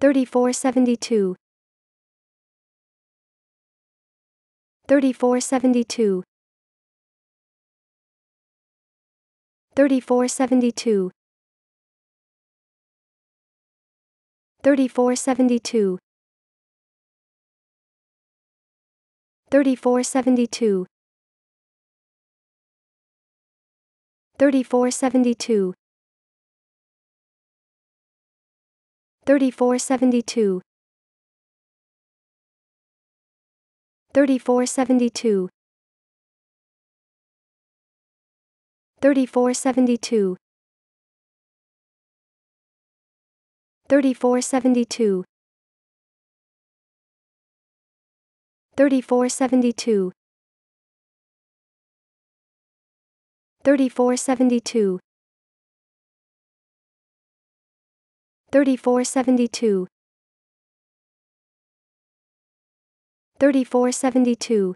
3472 3472 3472 3472 3472 3472 3472 3472 3472 3472 3472 3472 3472 3472